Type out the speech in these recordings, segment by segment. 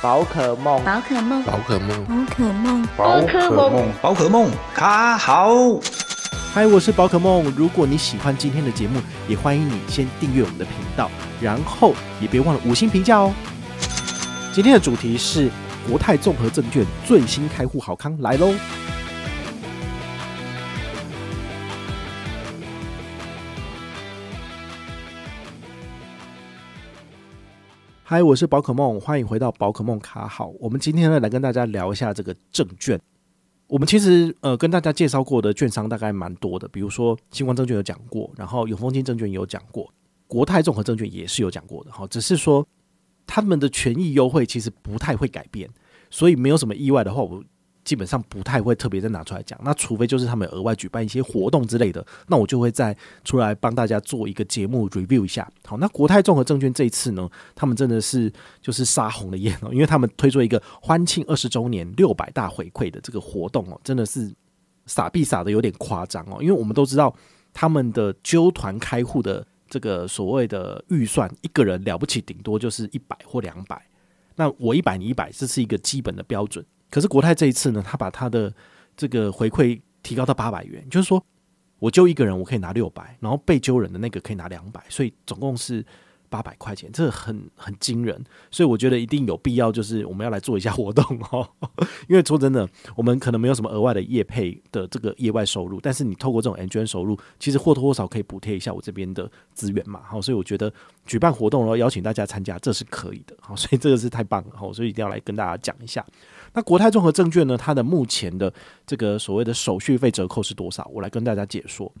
宝可梦，宝可梦，宝可梦，宝可梦，宝可梦，宝可梦，卡好。嗨，我是宝可梦。如果你喜欢今天的节目，也欢迎你先订阅我们的频道，然后也别忘了五星评价哦。今天的主题是国泰综合证券最新开户好康来喽。嗨，我是宝可梦，欢迎回到宝可梦卡好。我们今天呢，来跟大家聊一下这个证券。我们其实呃，跟大家介绍过的券商大概蛮多的，比如说新光证券有讲过，然后永丰金证券也有讲过，国泰综合证券也是有讲过的哈。只是说他们的权益优惠其实不太会改变，所以没有什么意外的话，我。基本上不太会特别再拿出来讲，那除非就是他们额外举办一些活动之类的，那我就会再出来帮大家做一个节目 review 一下。好，那国泰综合证券这一次呢，他们真的是就是杀红了眼哦，因为他们推出一个欢庆二十周年六百大回馈的这个活动哦，真的是傻币傻的有点夸张哦，因为我们都知道他们的揪团开户的这个所谓的预算，一个人了不起顶多就是一百或两百，那我一百你一百，这是一个基本的标准。可是国泰这一次呢，他把他的这个回馈提高到八百元，就是说，我救一个人我可以拿六百，然后被救人的那个可以拿两百，所以总共是。八百块钱，这很很惊人，所以我觉得一定有必要，就是我们要来做一下活动哦。因为说真的，我们可能没有什么额外的业配的这个业外收入，但是你透过这种 N N 收入，其实或多或少可以补贴一下我这边的资源嘛。好，所以我觉得举办活动然后邀请大家参加，这是可以的。好，所以这个是太棒了。好，所以一定要来跟大家讲一下。那国泰综合证券呢，它的目前的这个所谓的手续费折扣是多少？我来跟大家解说。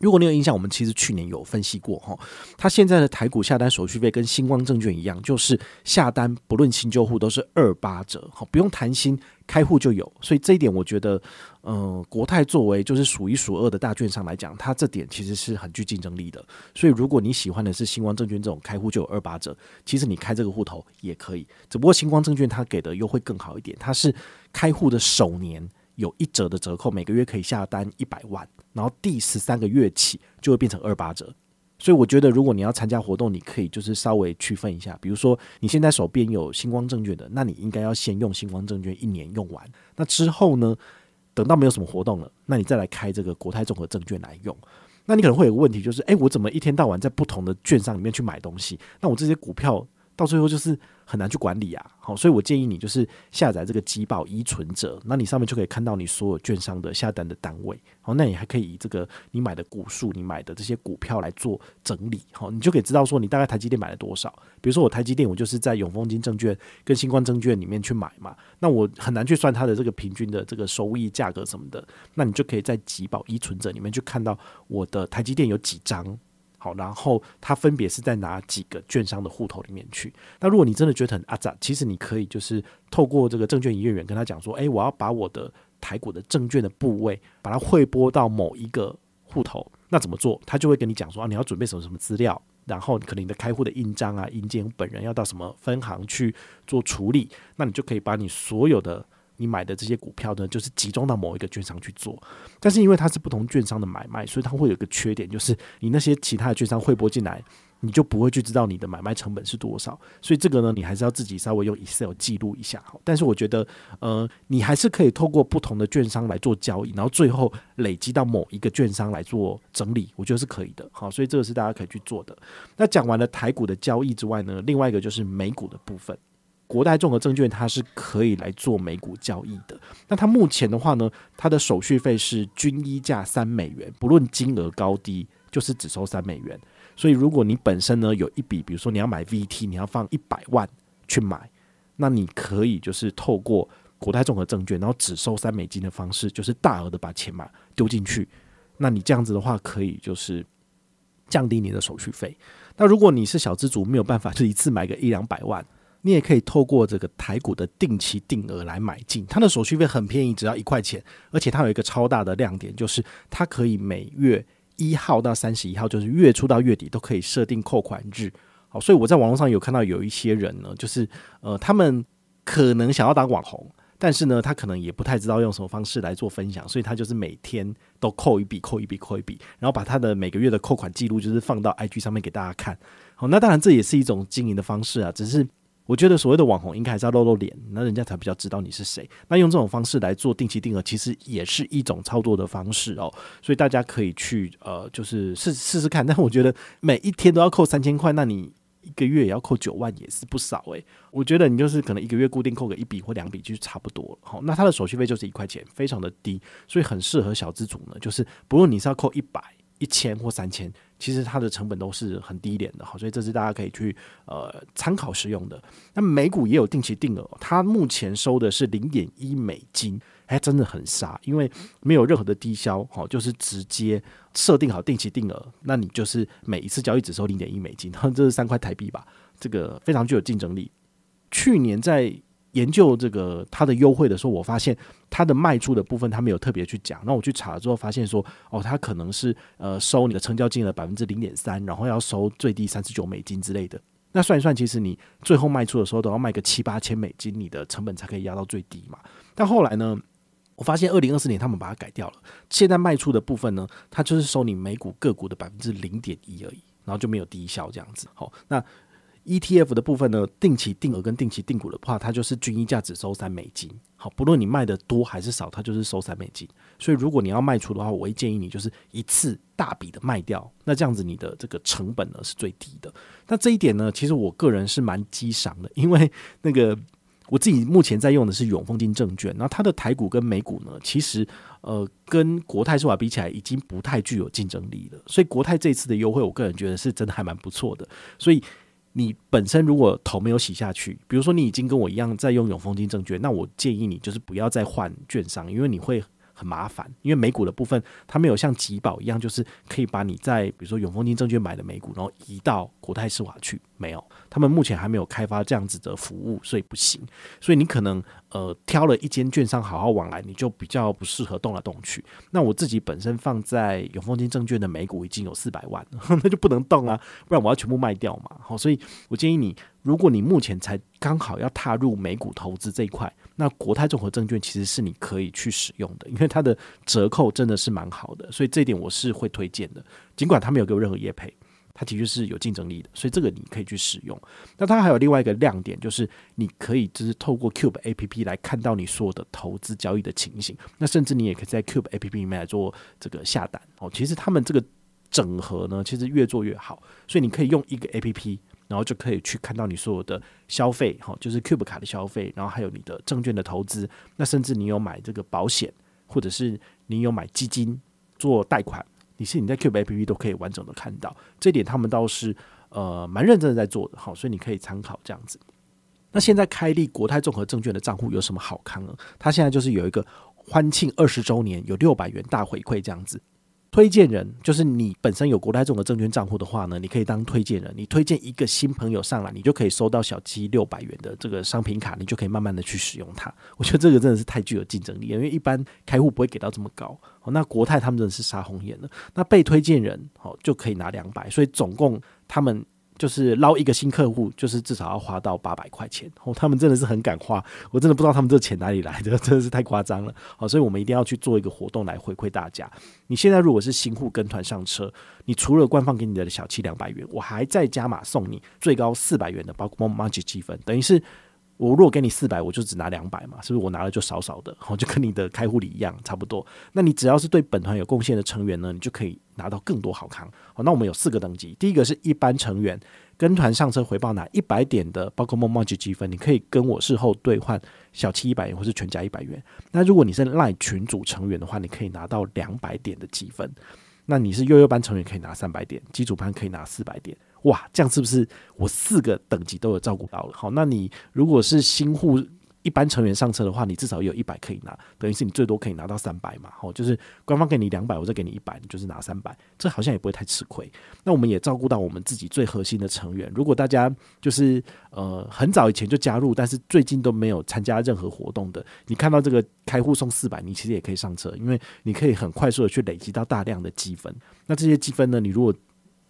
如果你有印象，我们其实去年有分析过哈，它现在的台股下单手续费跟星光证券一样，就是下单不论新旧户都是二八折，哈，不用谈心开户就有。所以这一点，我觉得，嗯，国泰作为就是数一数二的大券商来讲，它这点其实是很具竞争力的。所以如果你喜欢的是星光证券这种开户就有二八折，其实你开这个户头也可以，只不过星光证券它给的优惠更好一点，它是开户的首年。有一折的折扣，每个月可以下单一百万，然后第十三个月起就会变成二八折。所以我觉得，如果你要参加活动，你可以就是稍微区分一下。比如说，你现在手边有星光证券的，那你应该要先用星光证券一年用完。那之后呢，等到没有什么活动了，那你再来开这个国泰综合证券来用。那你可能会有个问题，就是哎，我怎么一天到晚在不同的券商里面去买东西？那我这些股票。到最后就是很难去管理啊，好，所以我建议你就是下载这个吉宝依存者，那你上面就可以看到你所有券商的下单的单位，好，那你还可以以这个你买的股数、你买的这些股票来做整理，好，你就可以知道说你大概台积电买了多少。比如说我台积电，我就是在永丰金证券跟新冠证券里面去买嘛，那我很难去算它的这个平均的这个收益价格什么的，那你就可以在吉宝依存者里面去看到我的台积电有几张。好，然后他分别是在哪几个券商的户头里面去？那如果你真的觉得很阿杂，其实你可以就是透过这个证券营业员跟他讲说，哎，我要把我的台股的证券的部位把它汇拨到某一个户头，那怎么做？他就会跟你讲说啊，你要准备什么什么资料，然后可能你的开户的印章啊、印监本人要到什么分行去做处理，那你就可以把你所有的。你买的这些股票呢，就是集中到某一个券商去做，但是因为它是不同券商的买卖，所以它会有个缺点，就是你那些其他的券商汇拨进来，你就不会去知道你的买卖成本是多少。所以这个呢，你还是要自己稍微用 Excel 记录一下。好，但是我觉得，呃，你还是可以透过不同的券商来做交易，然后最后累积到某一个券商来做整理，我觉得是可以的。好，所以这个是大家可以去做的。那讲完了台股的交易之外呢，另外一个就是美股的部分。国泰综合证券它是可以来做美股交易的。那它目前的话呢，它的手续费是均一价三美元，不论金额高低，就是只收三美元。所以如果你本身呢有一笔，比如说你要买 VT，你要放一百万去买，那你可以就是透过国泰综合证券，然后只收三美金的方式，就是大额的把钱嘛丢进去。那你这样子的话，可以就是降低你的手续费。那如果你是小资主，没有办法就一次买个一两百万。你也可以透过这个台股的定期定额来买进，它的手续费很便宜，只要一块钱，而且它有一个超大的亮点，就是它可以每月一号到三十一号，就是月初到月底都可以设定扣款日。好，所以我在网络上有看到有一些人呢，就是呃，他们可能想要当网红，但是呢，他可能也不太知道用什么方式来做分享，所以他就是每天都扣一笔，扣一笔，扣一笔，然后把他的每个月的扣款记录就是放到 IG 上面给大家看。好，那当然这也是一种经营的方式啊，只是。我觉得所谓的网红应该还是要露露脸，那人家才比较知道你是谁。那用这种方式来做定期定额，其实也是一种操作的方式哦。所以大家可以去呃，就是试试试看。但我觉得每一天都要扣三千块，那你一个月也要扣九万，也是不少诶。我觉得你就是可能一个月固定扣个一笔或两笔就差不多了。好，那它的手续费就是一块钱，非常的低，所以很适合小资主呢。就是不论你是要扣一百、一千或三千。其实它的成本都是很低廉的好，所以这是大家可以去呃参考使用的。那美股也有定期定额，它目前收的是零点一美金，哎，真的很傻，因为没有任何的低消哈，就是直接设定好定期定额，那你就是每一次交易只收零点一美金，哈，这是三块台币吧，这个非常具有竞争力。去年在研究这个它的优惠的时候，我发现它的卖出的部分，它没有特别去讲。那我去查了之后，发现说，哦，它可能是呃收你的成交金额百分之零点三，然后要收最低三十九美金之类的。那算一算，其实你最后卖出的时候都要卖个七八千美金，你的成本才可以压到最低嘛。但后来呢，我发现二零二四年他们把它改掉了。现在卖出的部分呢，它就是收你每股个股的百分之零点一而已，然后就没有低效这样子。好，那。ETF 的部分呢，定期定额跟定期定股的话，它就是均一价只收三美金。好，不论你卖的多还是少，它就是收三美金。所以如果你要卖出的话，我会建议你就是一次大笔的卖掉，那这样子你的这个成本呢是最低的。那这一点呢，其实我个人是蛮欣赏的，因为那个我自己目前在用的是永丰金证券，那它的台股跟美股呢，其实呃跟国泰说法比起来，已经不太具有竞争力了。所以国泰这次的优惠，我个人觉得是真的还蛮不错的。所以你本身如果头没有洗下去，比如说你已经跟我一样在用永丰金证券，那我建议你就是不要再换券商，因为你会很麻烦。因为美股的部分，它没有像吉宝一样，就是可以把你在比如说永丰金证券买的美股，然后移到国泰世华去，没有，他们目前还没有开发这样子的服务，所以不行。所以你可能。呃，挑了一间券商好好往来，你就比较不适合动来动去。那我自己本身放在永丰金证券的美股已经有四百万，那就不能动啊，不然我要全部卖掉嘛。好，所以我建议你，如果你目前才刚好要踏入美股投资这一块，那国泰综合证券其实是你可以去使用的，因为它的折扣真的是蛮好的，所以这一点我是会推荐的。尽管他没有给我任何业配。它的确是有竞争力的，所以这个你可以去使用。那它还有另外一个亮点，就是你可以就是透过 Cube A P P 来看到你所有的投资交易的情形。那甚至你也可以在 Cube A P P 里面来做这个下单哦。其实他们这个整合呢，其实越做越好，所以你可以用一个 A P P，然后就可以去看到你所有的消费哈，就是 Cube 卡的消费，然后还有你的证券的投资。那甚至你有买这个保险，或者是你有买基金做贷款。你是你在 Qube A P P 都可以完整的看到，这点他们倒是呃蛮认真的在做的，好，所以你可以参考这样子。那现在开立国泰综合证券的账户有什么好看呢？他现在就是有一个欢庆二十周年，有六百元大回馈这样子。推荐人就是你本身有国泰这种的证券账户的话呢，你可以当推荐人，你推荐一个新朋友上来，你就可以收到小七六百元的这个商品卡，你就可以慢慢的去使用它。我觉得这个真的是太具有竞争力，因为一般开户不会给到这么高。那国泰他们真的是杀红眼了。那被推荐人好就可以拿两百，所以总共他们。就是捞一个新客户，就是至少要花到八百块钱。哦，他们真的是很敢花，我真的不知道他们这钱哪里来的，真的是太夸张了。好，所以我们一定要去做一个活动来回馈大家。你现在如果是新户跟团上车，你除了官方给你的小七两百元，我还在加码送你最高四百元的包括 m Magic 积分，等于是。我如果给你四百，我就只拿两百嘛，是不是？我拿了就少少的，好 就跟你的开户礼一样，差不多。那你只要是对本团有贡献的成员呢，你就可以拿到更多好康。好，那我们有四个等级，第一个是一般成员，跟团上车回报拿一百点的，包括梦梦积积分，你可以跟我事后兑换小七一百元或是全家一百元。那如果你是赖群组成员的话，你可以拿到两百点的积分。那你是优优班成员可以拿三百点，基础班可以拿四百点。哇，这样是不是我四个等级都有照顾到了？好，那你如果是新户一般成员上车的话，你至少有一百可以拿，等于是你最多可以拿到三百嘛。好，就是官方给你两百，我再给你一百，你就是拿三百，这好像也不会太吃亏。那我们也照顾到我们自己最核心的成员，如果大家就是呃很早以前就加入，但是最近都没有参加任何活动的，你看到这个开户送四百，你其实也可以上车，因为你可以很快速的去累积到大量的积分。那这些积分呢，你如果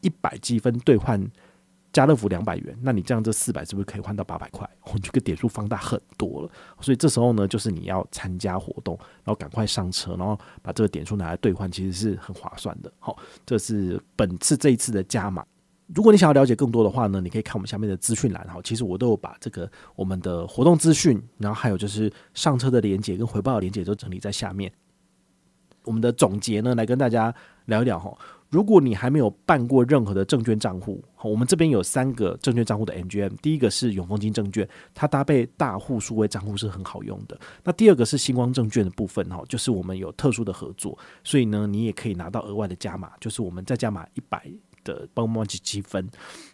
一百积分兑换家乐福两百元，那你这样这四百是不是可以换到八百块？我这个点数放大很多了，所以这时候呢，就是你要参加活动，然后赶快上车，然后把这个点数拿来兑换，其实是很划算的。好，这是本次这一次的加码。如果你想要了解更多的话呢，你可以看我们下面的资讯栏。哈，其实我都有把这个我们的活动资讯，然后还有就是上车的连接跟回报的连接都整理在下面。我们的总结呢，来跟大家聊一聊哈。如果你还没有办过任何的证券账户，我们这边有三个证券账户的 MGM，第一个是永丰金证券，它搭配大户数位账户是很好用的。那第二个是星光证券的部分哈，就是我们有特殊的合作，所以呢，你也可以拿到额外的加码，就是我们再加码一百。的帮忙积积分，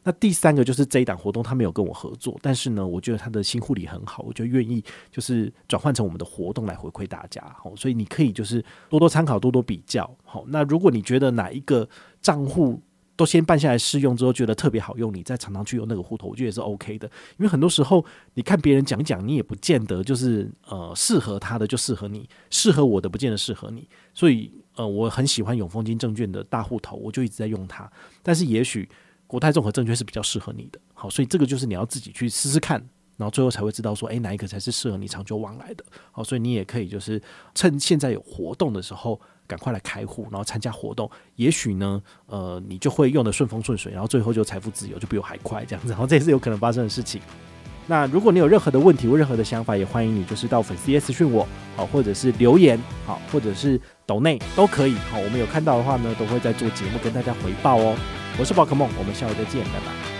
那第三个就是这一档活动，他没有跟我合作，但是呢，我觉得他的新护理很好，我就愿意就是转换成我们的活动来回馈大家。好，所以你可以就是多多参考，多多比较。好，那如果你觉得哪一个账户，都先办下来试用之后，觉得特别好用，你再常常去用那个户头，我觉得也是 OK 的。因为很多时候，你看别人讲讲，你也不见得就是呃适合他的就适合你，适合我的不见得适合你。所以呃，我很喜欢永丰金证券的大户头，我就一直在用它。但是也许国泰综合证券是比较适合你的。好，所以这个就是你要自己去试试看，然后最后才会知道说，哎，哪一个才是适合你长久往来的。好，所以你也可以就是趁现在有活动的时候。赶快来开户，然后参加活动，也许呢，呃，你就会用的顺风顺水，然后最后就财富自由，就比我还快这样子，然后这也是有可能发生的事情。那如果你有任何的问题或任何的想法，也欢迎你就是到粉丝群私我，好，或者是留言，好，或者是抖内都可以，好，我们有看到的话呢，都会在做节目跟大家回报哦。我是宝可梦，我们下回再见，拜拜。